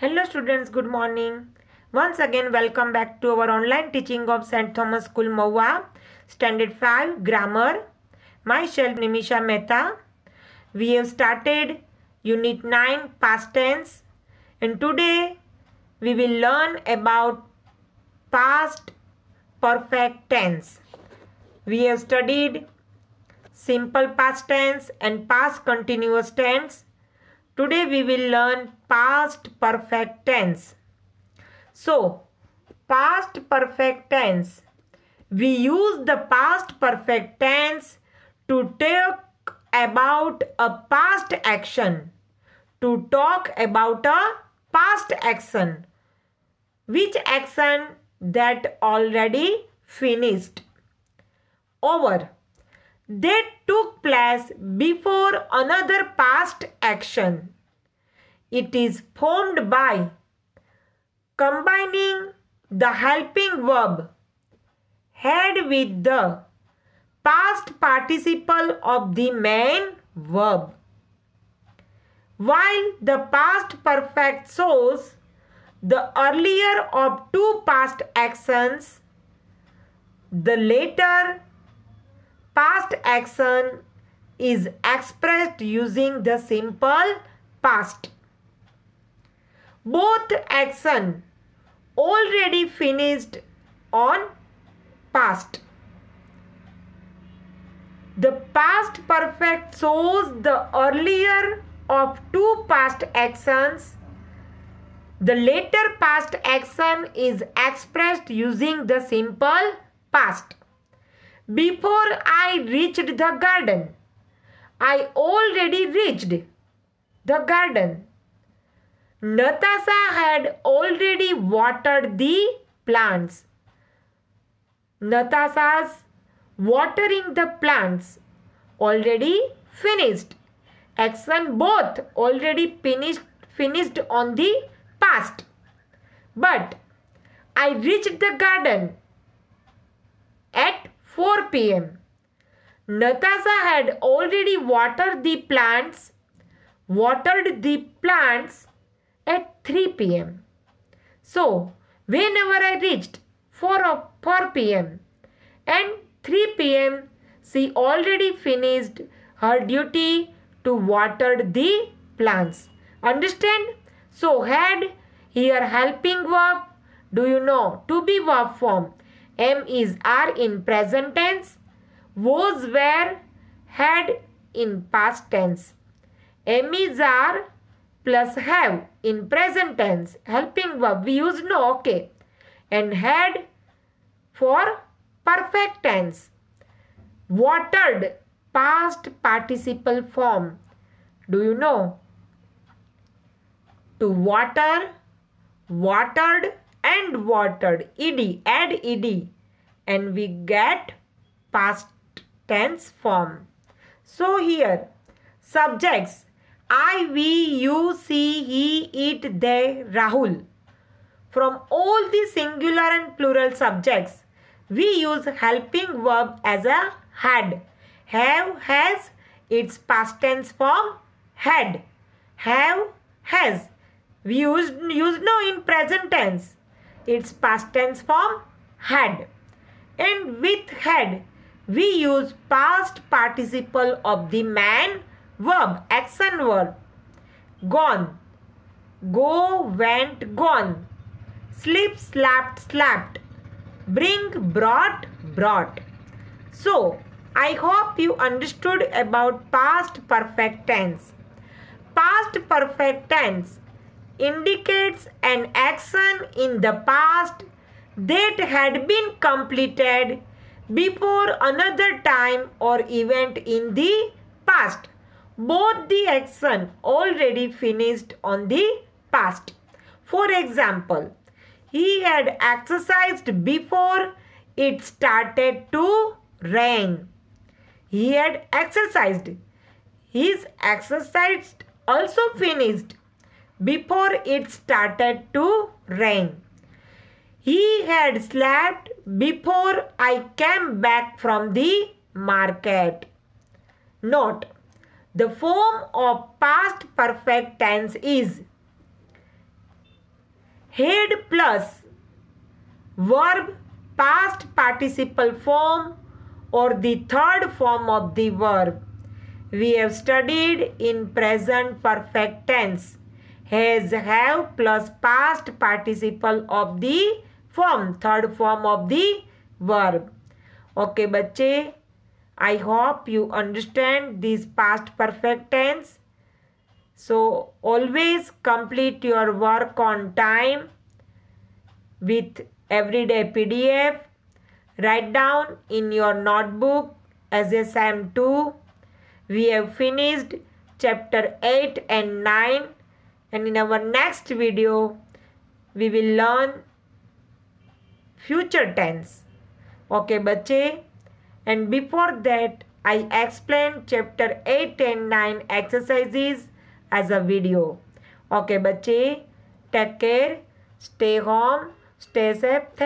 Hello students, good morning. Once again welcome back to our online teaching of St. Thomas School Mowa, Standard 5, Grammar. Myself Nimisha Mehta. We have started Unit 9, Past Tense. And today we will learn about past perfect tense. We have studied simple past tense and past continuous tense Today we will learn past perfect tense. So, past perfect tense. We use the past perfect tense to talk about a past action. To talk about a past action. Which action that already finished. Over they took place before another past action. It is formed by combining the helping verb had with the past participle of the main verb. While the past perfect shows the earlier of two past actions, the later past action is expressed using the simple past. Both action already finished on past. The past perfect shows the earlier of two past actions. The later past action is expressed using the simple past. Before I reached the garden, I already reached the garden. Natasha had already watered the plants. Natasha's watering the plants already finished. Action both already finished finished on the past. But I reached the garden 4 pm. Natasha had already watered the plants, watered the plants at 3 pm. So, whenever I reached 4, 4 pm and 3 pm, she already finished her duty to water the plants. Understand? So, had here helping verb. Do you know? To be verb form. M is are in present tense was were had in past tense M is are plus have in present tense helping verb we use no okay and had for perfect tense watered past participle form do you know to water watered and watered. Ed, add ed. And we get past tense form. So here, subjects I, we, you, see, he, it, they, Rahul. From all the singular and plural subjects, we use helping verb as a had. Have, has, its past tense form had. Have, has. We used, used no in present tense its past tense form had. and with had, we use past participle of the man verb, action verb. Gone, go, went, gone. Sleep, slapped, slapped. Bring, brought, brought. So, I hope you understood about past perfect tense. Past perfect tense indicates an action in the past that had been completed before another time or event in the past. Both the action already finished on the past. For example, he had exercised before it started to rain. He had exercised. His exercise also finished before it started to rain. He had slept before I came back from the market. Note, the form of past perfect tense is head plus verb past participle form or the third form of the verb. We have studied in present perfect tense has have plus past participle of the form third form of the verb okay बच्चे I hope you understand this past perfect tense so always complete your work on time with everyday pdf write down in your notebook assam 2 we have finished chapter 8 and 9 and in our next video we will learn future tense okay bache and before that i explain chapter 8 and 9 exercises as a video okay bache take care stay home stay safe